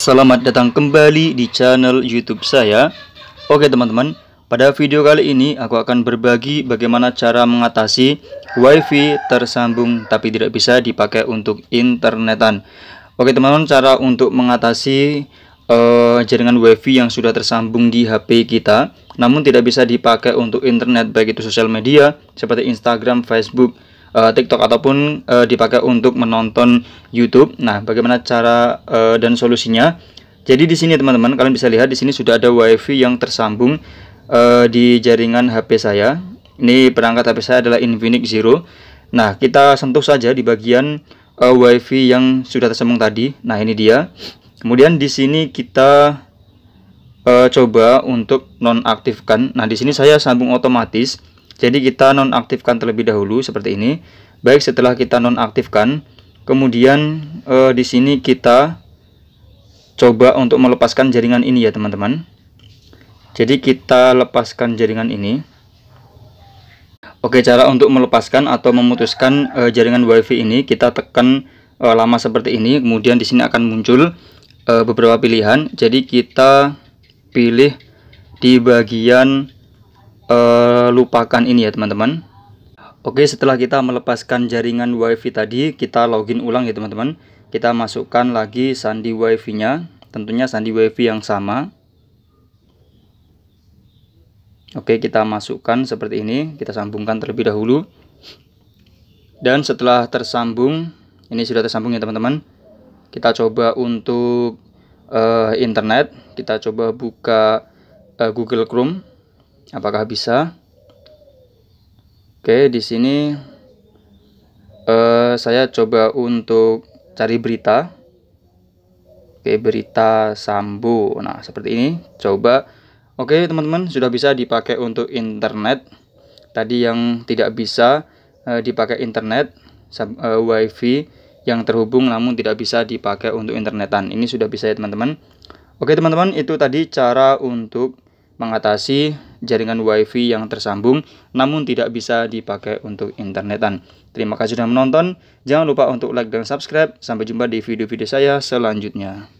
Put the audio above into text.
Selamat datang kembali di channel YouTube saya. Oke, teman-teman, pada video kali ini aku akan berbagi bagaimana cara mengatasi WiFi tersambung tapi tidak bisa dipakai untuk internetan. Oke, teman-teman, cara untuk mengatasi uh, jaringan WiFi yang sudah tersambung di HP kita namun tidak bisa dipakai untuk internet baik itu sosial media seperti Instagram, Facebook uh, TikTok ataupun uh, dipakai untuk menonton YouTube. Nah, bagaimana cara uh, dan solusinya? Jadi di sini teman-teman, kalian bisa lihat di sini sudah ada WiFi yang tersambung uh, di jaringan HP saya. Ini perangkat HP saya adalah Infinix Zero. Nah, kita sentuh saja di bagian uh, WiFi yang sudah tersambung tadi. Nah, ini dia. Kemudian di sini kita uh, coba untuk nonaktifkan. Nah, di sini saya sambung otomatis jadi kita nonaktifkan terlebih dahulu seperti ini. Baik setelah kita nonaktifkan, kemudian e, di sini kita coba untuk melepaskan jaringan ini ya teman-teman. Jadi kita lepaskan jaringan ini. Oke, cara untuk melepaskan atau memutuskan e, jaringan WiFi ini kita tekan e, lama seperti ini, kemudian di sini akan muncul e, beberapa pilihan. Jadi kita pilih di bagian uh, lupakan ini ya teman-teman Oke setelah kita melepaskan jaringan wifi tadi kita login ulang ya teman-teman kita masukkan lagi sandi wifi nya tentunya sandi wifi yang sama Oke kita masukkan seperti ini kita sambungkan terlebih dahulu dan setelah tersambung ini sudah tersambung ya teman-teman kita coba untuk uh, internet kita coba buka uh, Google Chrome Apakah bisa? Oke, di sini uh, saya coba untuk cari berita. Oke, berita Sambo. Nah, seperti ini. Coba. Oke, teman-teman, sudah bisa dipakai untuk internet. Tadi yang tidak bisa uh, dipakai internet, uh, wifi yang terhubung namun tidak bisa dipakai untuk internetan. Ini sudah bisa ya, teman-teman. Oke, teman-teman, itu tadi cara untuk mengatasi jaringan WiFi yang tersambung namun tidak bisa dipakai untuk internetan. Terima kasih sudah menonton. Jangan lupa untuk like dan subscribe. Sampai jumpa di video-video saya selanjutnya.